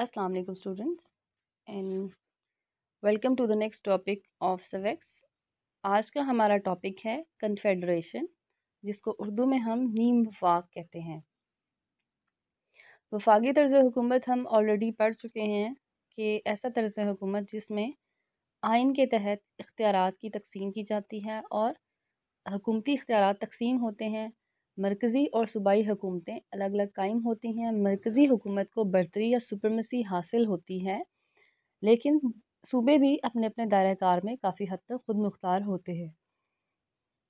अस्सलाम वालेकुम students and welcome to the next topic of सवेक्स आज का हमारा टॉपिक है कन्फेडरेशन जिसको उर्दू में हम नीम वफाक कहते हैं वफाकी तर्ज हुकूमत हम ऑलरेडी पढ़ चुके हैं कि ऐसा तर्ज हुकूमत जिसमें आइन के तहत इख्तियार की तकसीम की जाती है और हकूमती इख्तियार तकसीम होते हैं मरकज़ी और सूबाई हुकूमतें अलग अलग कायम होती हैं मरकज़ी हुकूमत को बढ़तरी या सुप्रमसी हासिल होती है लेकिन सूबे भी अपने अपने दायरा कार में काफ़ी हद तक खुद मुख्तार होते हैं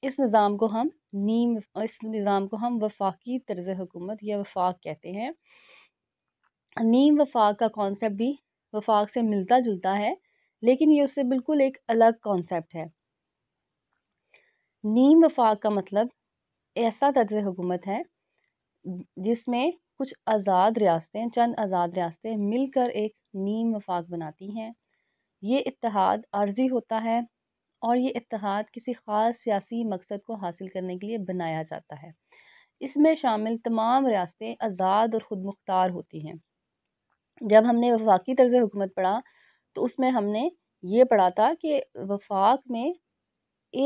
इस निज़ाम को हम नीम इस निज़ाम को हम वफाकी तर्ज हुकूमत या वफाक कहते हैं नीम वफाक का कॉन्सेप्ट भी वफाक से मिलता जुलता है लेकिन ये उससे बिल्कुल एक अलग कॉन्सेप्ट है नीम वफाक का मतलब ऐसा तर्ज हुकूमत है जिसमें कुछ आज़ाद रियासतें चंद आज़ाद रियासतें मिलकर एक नीम वफाक बनाती हैं ये इतिहाद आर्जी होता है और ये इतिहाद किसी ख़ास सियासी मकसद को हासिल करने के लिए बनाया जाता है इसमें शामिल तमाम रियासतें आज़ाद और ख़ुद मुख्तार होती हैं जब हमने वफाकी तर्ज हुकूमत पढ़ा तो उसमें हमने ये पढ़ा था कि वफाक में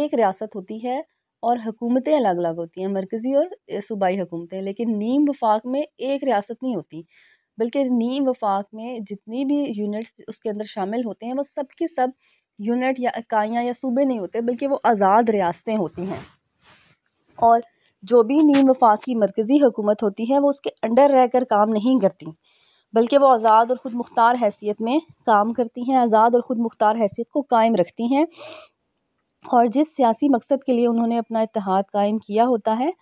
एक रियासत होती है और हुकूमतें अलग अलग होती हैं मरकज़ी और सूबाई हुकूमतें लेकिन नीम वफाक में एक रियासत नहीं होती बल्कि नीम वफाक में जितनी भी यूनिट्स उसके अंदर शामिल होते हैं वो सब के सब यूनिट या इकाइयाँ या सूबे नहीं होते बल्कि वो आज़ाद रियासतें होती हैं और जो भी नीम वफाक मरकज़ी हुकूमत होती है वो उसके अंडर रह कर काम नहीं करती बल्कि वो आज़ाद और ख़ुद मुख्तार हैसियत में काम करती हैं आज़ाद और ख़ुद मुख्तार हैसियत को कायम रखती हैं और जिस सियासी मकसद के लिए उन्होंने अपना इतिहाद कायम किया होता है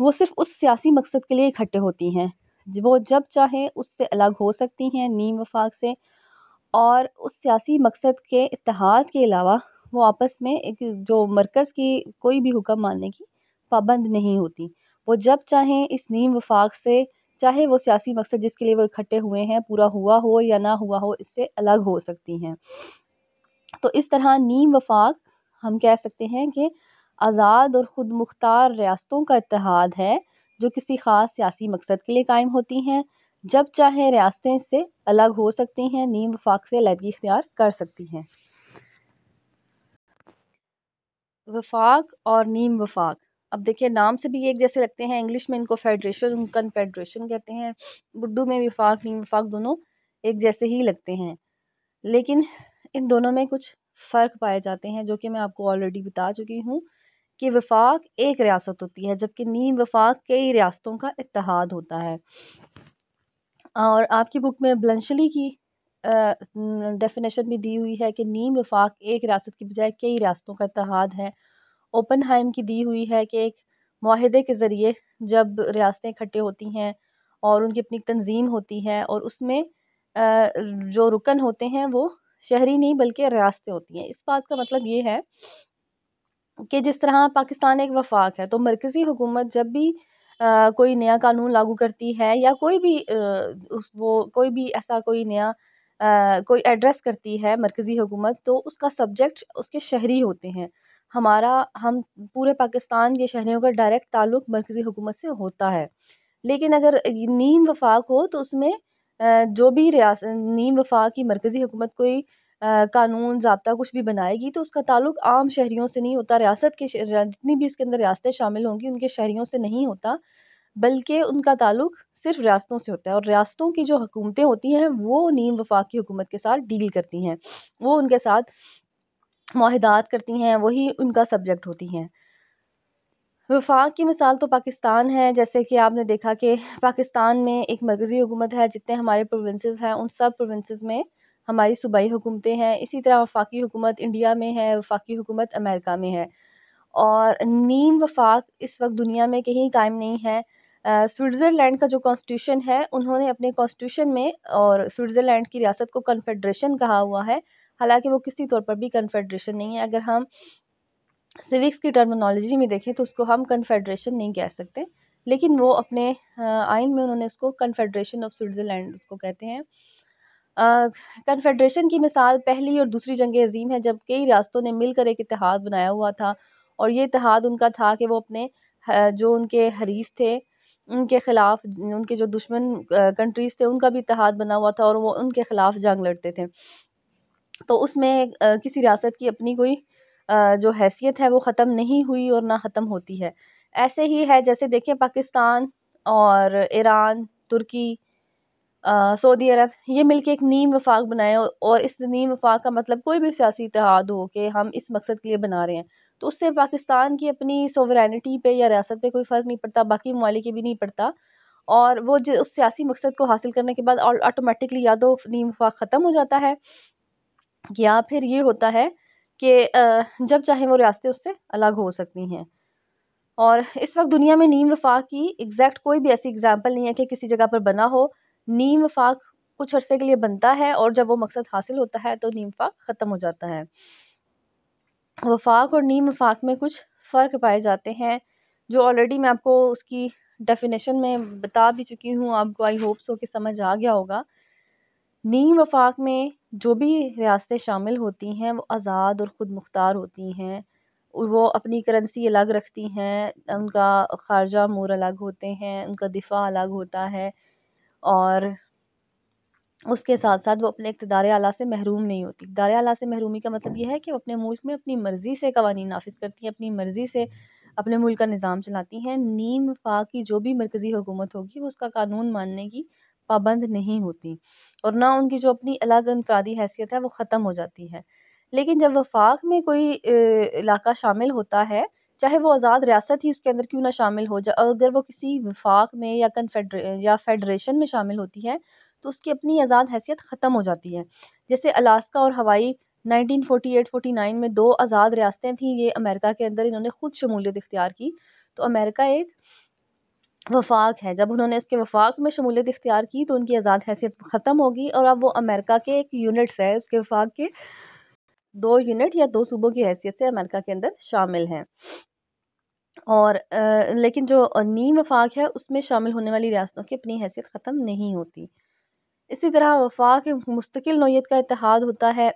वो सिर्फ उस सियासी मकसद के लिए इकट्ठे होती हैं वो जब चाहें उससे अलग हो सकती हैं नीम वफाक से और उस सियासी मकसद के इतिहाद के अलावा वो आपस में एक जो मरकज़ की कोई भी हुक्म मानने की पाबंद नहीं होती वो जब चाहें इस नीम वफाक से चाहे वो सियासी मकसद जिसके लिए वो इकट्ठे हुए हैं पूरा हुआ हो या ना हुआ हो इससे अलग हो सकती हैं तो इस तरह नीम वफाक हम कह सकते हैं कि आज़ाद और ख़ुद मुख्तार रियासतों का इतिहाद है जो किसी ख़ास सियासी मकसद के लिए कायम होती हैं जब चाहे रियासतें से अलग हो सकती हैं नीम वफाक से अलहदगी इख्तियार कर सकती हैं वफाक और नीम वफाक अब देखिए नाम से भी एक जैसे लगते हैं इंग्लिश में इनको फेडरेशन कन्फेडरेशन कहते हैं उर्दू में विफाक नीम विफाक दोनों एक जैसे ही लगते हैं लेकिन इन दोनों में कुछ फ़र्क पाए जाते हैं जो कि मैं आपको ऑलरेडी बता चुकी हूँ कि वफाक एक रियासत होती है जबकि नीम वफाक कई रियासतों का इतिहाद होता है और आपकी बुक में बुलंदशली की डेफिनेशन भी दी हुई है कि नीम वफाक एक रियासत की बजाय कई रियासतों का इतिहाद है ओपन हाइम की दी हुई है कि एक माहदे के ज़रिए जब रियासतें इकट्ठे होती हैं और उनकी अपनी तंजीम होती है और उसमें जो रुकन होते हैं वो शहरी नहीं बल्कि रियासतें होती हैं इस बात का मतलब ये है कि जिस तरह पाकिस्तान एक वफाक है तो मरकज़ी हुकूमत जब भी आ, कोई नया कानून लागू करती है या कोई भी आ, उस वो कोई भी ऐसा कोई नया आ, कोई एड्रेस करती है मरकज़ी हुकूमत तो उसका सब्जेक्ट उसके शहरी होते हैं हमारा हम पूरे पाकिस्तान के शहरीों का डायरेक्ट ताल्लुक मरकज़ी हुकूमत से होता है लेकिन अगर नीम वफाक हो तो उसमें जो भी रियास नीम वफ़ा की मरकज़ी हुकूमत कोई कानून जबता कुछ भी बनाएगी तो उसका ताल्लुक़ आम शहरीों से नहीं होता रियासत के जितनी भी उसके अंदर रियासतें शामिल होंगी उनके शहरीों से नहीं होता बल्कि उनका ताल्लुक़ सिर्फ रियासतों से होता है और रियासतों की जो हुकूमतें होती हैं वो नीम वफाक की हुकूमत के साथ डील करती हैं वो उनके साथ माहदात करती हैं वही उनका सब्जेक्ट होती हैं वफ़ाक़ की मिसाल तो पाकिस्तान है जैसे कि आपने देखा कि पाकिस्तान में एक मरकज़ी हुकूमत है जितने हमारे प्रोविंसेस हैं उन सब प्रोविंसेस में हमारी सूबाई हुकूमतें हैं इसी तरह वफाकी हुकूमत इंडिया में है वफाकी हुकूमत अमेरिका में है और नीम वफाक इस वक्त दुनिया में कहीं कायम नहीं है स्विट्ज़रलैंड का जो कॉन्स्टिट्यूशन है उन्होंने अपने कॉन्स्टिट्यूशन में और स्विट्ज़रलैंड की रियासत को कन्फेड्रेशन कहा हुआ है हालांकि वो किसी तौर पर भी कन्फेड्रेशन नहीं है अगर हम सिविक्स की टर्मिनोलॉजी में देखें तो उसको हम कन्फेडरेशन नहीं कह सकते लेकिन वो अपने आइन में उन्होंने उसको कन्फेडरेशन ऑफ स्विट्ज़रलैंड उसको कहते हैं कन्फेडरेशन की मिसाल पहली और दूसरी जंग अजीम है जब कई रियासतों ने मिलकर एक इतिहाद बनाया हुआ था और ये इतिहाद उनका था कि वो अपने जो उनके हरीफ थे उनके ख़िलाफ़ उनके जो दुश्मन कंट्रीज़ थे उनका भी इतिहाद बना हुआ था और वो उनके ख़िलाफ़ जंग लड़ते थे तो उसमें किसी रियासत की अपनी कोई जो हैसियत है वो ख़त्म नहीं हुई और ना ख़त्म होती है ऐसे ही है जैसे देखिए पाकिस्तान और ईरान तुर्की सऊदी अरब ये मिलके एक नीम वफाक बनाए और इस नीम वफाक का मतलब कोई भी सियासी इतिहाद हो कि हम इस मकसद के लिए बना रहे हैं तो उससे पाकिस्तान की अपनी सोवरेनिटी पे या रियासत पे कोई फ़र्क नहीं पड़ता बाकी ममालिक के भी नहीं पड़ता और वो जो उस सियासी मकसद को हासिल करने के बाद ऑटोमेटिकली या तो नीम वफाक ख़त्म हो जाता है या फिर ये होता है कि जब चाहे वो रियासतें उससे अलग हो सकती हैं और इस वक्त दुनिया में नीम वफाक की एग्जैक्ट कोई भी ऐसी एग्ज़ाम्पल नहीं है कि किसी जगह पर बना हो नीम वफाक कुछ अरसे के लिए बनता है और जब वो मकसद हासिल होता है तो नीम वफाक ख़त्म हो जाता है वफाक और नीम वफाक में कुछ फ़र्क पाए जाते हैं जो ऑलरेडी मैं आपको उसकी डेफिनेशन में बता भी चुकी हूँ आपको आई होप सो कि समझ आ गया होगा नीम वफाक में जो भी रियासतें शामिल होती हैं वो आज़ाद और ख़ुद मुख्तार होती हैं वो अपनी करेंसी अलग रखती हैं उनका ख़ारजा मूर अलग होते हैं उनका दिफ़ा अलग होता है और उसके साथ साथ वो अपने इकतदार आला से महरूम नहीं होती इकतदार आला से महरूमी का मतलब यह है कि वो अपने मुल्क में अपनी मर्ज़ी से कवानीन नाफिज करती हैं अपनी मर्ज़ी से अपने मुल्क का निज़ाम चलाती हैं नीम फा की जो भी मरकज़ी हुकूमत होगी वो उसका कानून मानने की पाबंद नहीं होती और ना उनकी जो अपनी अलग इनफरादी हैसियत है वो ख़त्म हो जाती है लेकिन जब वफ़ाक़ में कोई इलाका शामिल होता है चाहे वो आज़ाद रियासत ही उसके अंदर क्यों ना शामिल हो जाए अगर वो किसी वफ़ाक़ में या कन्फेडर या फेडरेशन में शामिल होती है तो उसकी अपनी आज़ाद हैसियत ख़त्म हो जाती है जैसे अलास्का और हवाई 1948-49 में दो आज़ाद रियासतें थीं ये अमेरिका के अंदर इन्होंने ख़ुद शमूलियत इख्तियार की तो अमेरिका एक वफाक है जब उन्होंने इसके वफाक में शमूलियत इख्तियार की तो उनकी आज़ाद हैसियत ख़त्म होगी और अब वो अमेरिका के एक यूनिट्स है उसके वफाक के दो यूनिट या दो सूबों की हैसियत से अमेरिका के अंदर शामिल हैं और आ, लेकिन जो नीम वफाक है उसमें शामिल होने वाली रियासतों की अपनी हैसियत ख़त्म नहीं होती इसी तरह वफाक मुस्तकिल नोयत का इतिहाद होता है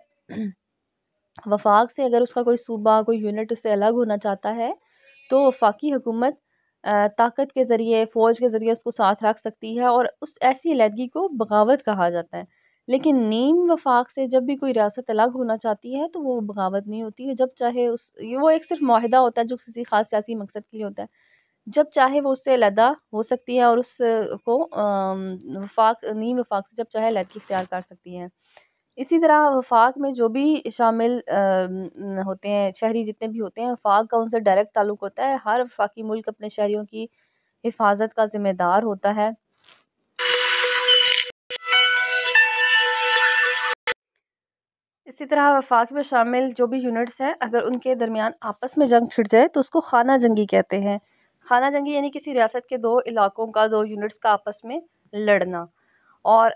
वफाक से अगर उसका कोई सूबा कोई यूनिट उससे अलग होना चाहता है तो वफाकी हुकूमत ताकत के ज़रिए फ़ौज के ज़रिए उसको साथ रख सकती है और उस ऐसी अलीहदगी को बगावत कहा जाता है लेकिन नीम वफाक से जब भी कोई रियासत अलग होना चाहती है तो वो बगावत नहीं होती है जब चाहे उस वो एक सिर्फ माहिदा होता है जो किसी खास सियासी मकसद के लिए होता है जब चाहे वो उससे अलहदा हो सकती है और उसको वफाक नीम वफाक से जब चाहे अलहदगी इख्तियार कर सकती है इसी तरह वफ़ाक़ में जो भी शामिल होते हैं शहरी जितने भी होते हैं वफ़ाक़ का उनसे डायरेक्ट ताल्लुक़ होता है हर वफ़ाक़ी मुल्क अपने शहरीों की हिफाज़त का ज़िम्मेदार होता है इसी तरह वफाक में शामिल जो भी यूनिट्स हैं अगर उनके दरमियान आपस में जंग छिड़ जाए तो उसको खाना जंगी कहते हैं खाना जंगी यानी किसी रियासत के दो इलाकों का दो यूनिट्स का आपस में लड़ना और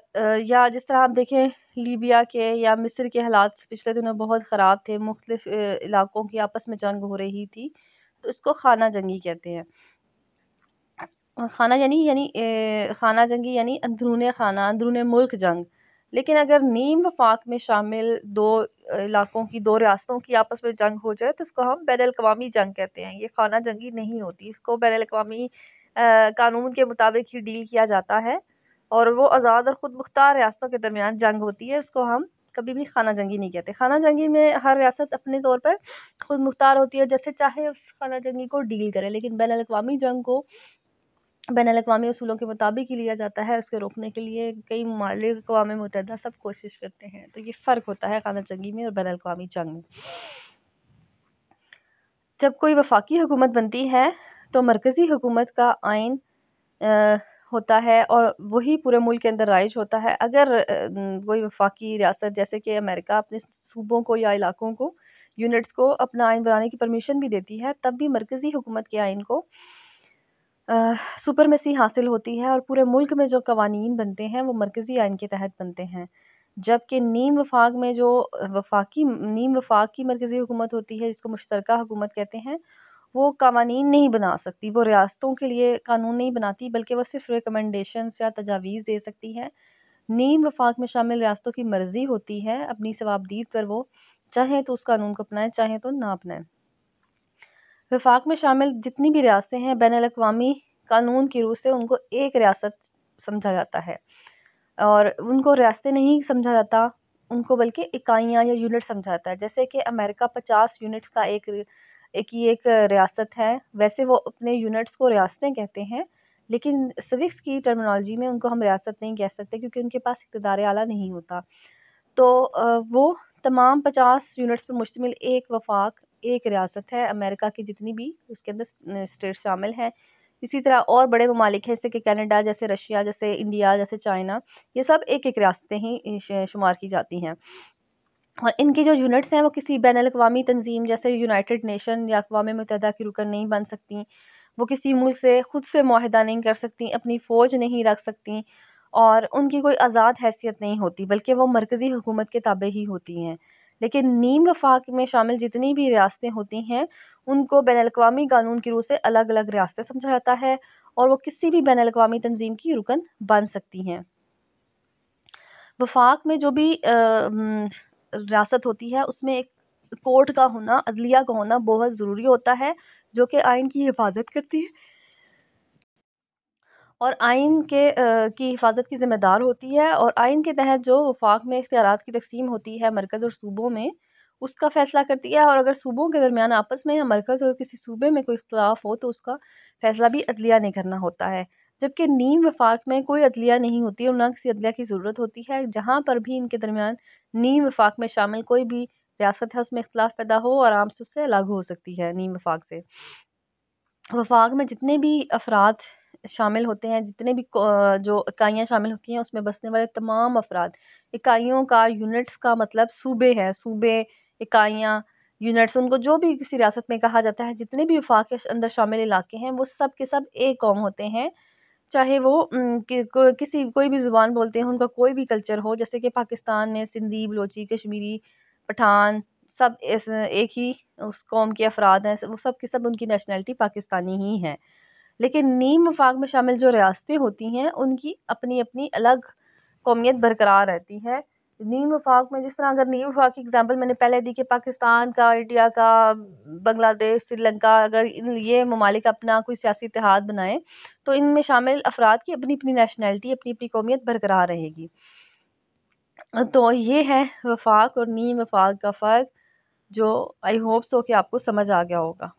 या जिस तरह आप देखें लीबिया के या मिस्र के हालात पिछले दिनों बहुत ख़राब थे मुख्तलिफ़ इलाक़ों की आपस में जंग हो रही थी तो इसको खाना जंगी कहते हैं खाना यानी यानी खाना जंगी यानी अंदरून खाना अंदरून मुल्क जंग लेकिन अगर नीम वफाक में शामिल दो इलाक़ों की दो रियासतों की आपस में जंग हो जाए तो इसको हम बैन अवी जंग कहते हैं ये खाना जंगी नहीं होती इसको बैन अवी कानून के मुताबिक ही डील किया जाता है और वो आज़ाद और ख़ुद मुख्तार रियासतों के दरमियान जंग होती है उसको हम कभी भी खाना जंगी नहीं कहते खाना जंगी में हर रियासत अपने तौर पर खुद मुख्तार होती है जैसे चाहे उस खाना जंगी को डील करे लेकिन बैन अवी जंग को बैन अवी असूलों के मुताबिक ही लिया जाता है उसके रोकने के लिए कई मालिक अवा मुतहदा सब कोशिश करते हैं तो ये फ़र्क होता है खाना जंगी में और बैन अवी जंग में जब कोई वफाकी हुकूमत बनती है तो मरकज़ी हुकूमत का आइन होता है और वही पूरे मुल्क के अंदर राइज होता है अगर कोई वफाकी रियासत जैसे कि अमेरिका अपने सूबों को या इलाकों को यूनिट्स को अपना आइन बनाने की परमिशन भी देती है तब भी मरकज़ी हुकूमत के आइन को सुपरमेसी हासिल होती है और पूरे मुल्क में जो कवानीन बनते हैं वो मरकज़ी आइन के तहत बनते हैं जबकि नीम वफाक में जो वफाकी नीम वफाक की मरकज़ी हुकूमत होती है जिसको मुश्तर हुकूमत कहते हैं वो कवानीन नहीं बना सकती वो रियासतों के लिए कानून नहीं बनाती बल्कि वह सिर्फ रिकमेंडेशन या तजावीज़ दे सकती है नीम वफाक में शामिल रियासतों की मर्ज़ी होती है अपनी सवाबदीद पर वो चाहें तो उस कानून को अपनाएं चाहें तो ना अपनाएं वफाक में शामिल जितनी भी रियासतें हैं बैन अवी कानून की रूह से उनको एक रियासत समझा जाता है और उनको रियासतें नहीं समझा जाता उनको बल्कि इकाइयाँ या यूनिट समझा जाता है जैसे कि अमेरिका पचास यूनिट्स का एक की एक रियासत है वैसे वो अपने यूनिट्स को रियासतें कहते हैं लेकिन सिविक्स की टर्मिनोलॉजी में उनको हम रियासत नहीं कह सकते क्योंकि उनके पास इकतदार आला नहीं होता तो वो तमाम पचास यूनिट्स पर मुश्तमिल एक वफाक एक रियासत है अमेरिका की जितनी भी उसके अंदर स्टेट शामिल हैं इसी तरह और बड़े ममालिक हैं जैसे कि कैनेडा जैसे रशिया जैसे इंडिया जैसे चाइना ये सब एक एक रियासतें ही शुमार की जाती हैं और इनके जो यूनिट्स हैं वो किसी बैन अवी तंजीम जैसे यूनाइटेड नेशन या अकवा मुतहदा की रुकन नहीं बन सकती वो किसी मुल्क से ख़ुद से माहिदा नहीं कर सकती अपनी फ़ौज नहीं रख सकती और उनकी कोई आज़ाद हैसियत नहीं होती बल्कि वो मरकज़ी हुकूमत के ताबे ही होती हैं लेकिन नीम वफाक में शामिल जितनी भी रियासतें होती हैं उनको बैन अवी कानून की रूह से अलग अलग रियासतें समझा जाता है और वो किसी भी बैन अवी तंजीम की रुकन बन सकती हैं वफाक में जो भी रियासत होती है उसमें एक कोर्ट का होना अदलिया का होना बहुत ज़रूरी होता है जो कि आइन की हिफाजत करती है और आइन के आ, की हिफाजत की ज़िम्मेदार होती है और आइन के तहत जो वफाक में इख्तियार की तकसीम होती है मरकज़ और सूबों में उसका फ़ैसला करती है और अगर सूबों के दरमियान आपस में या मरकज़ और किसी सूबे में कोई इख्तलाफ हो तो उसका फ़ैसला भी अदलिया ने करना होता है जबकि नीम वफ़ाक में कोई अदलिया नहीं होती और ना किसी अदलिया की ज़रूरत होती है जहाँ पर भी इनके दरमियान नीम वफ़ाक में शामिल कोई भी रियासत है उसमें इख्तलाफ पैदा हो आराम से उससे अलग हो सकती है नीम वफ़ाक से वफ़ाक में जितने भी अफराद शामिल होते हैं जितने भी जो इकाइयाँ शामिल होती हैं उसमें बसने वाले तमाम अफराद इकाइयों का यूनिट्स का मतलब सूबे हैं सूबे इकाइयाँ यूनिट्स उनको जो भी किसी रियासत में कहा जाता है जितने भी वफाक के अंदर शामिल इलाके हैं वो सब के सब एक कौम होते हैं चाहे वो कि, किसी कोई भी ज़ुबान बोलते हैं उनका कोई भी कल्चर हो जैसे कि पाकिस्तान में सिंधी बलोची कश्मीरी पठान सब इस एक ही उस कौम के अफराद हैं वो सब के सब उनकी नेशनैलिटी पाकिस्तानी ही हैं लेकिन नीम वफाक में शामिल जो रियासतें होती हैं उनकी अपनी अपनी अलग कौमियत बरकरार रहती है नीम वफाक में जिस तरह अगर नीम वफाक की एग्ज़ाम्पल मैंने पहले दी कि पाकिस्तान का इंडिया का बंग्लादेश श्रीलंका अगर इन ये ममालिक अपना कोई सियासी इतिहाद बनाएं तो इनमें शामिल अफराद की अपनी अपनी नेशनैलिटी अपनी अपनी कौमियत बरकरार रहेगी तो ये है वफाक और नीम वफाक का फ़र्क जो आई होप सो कि आपको समझ आ गया होगा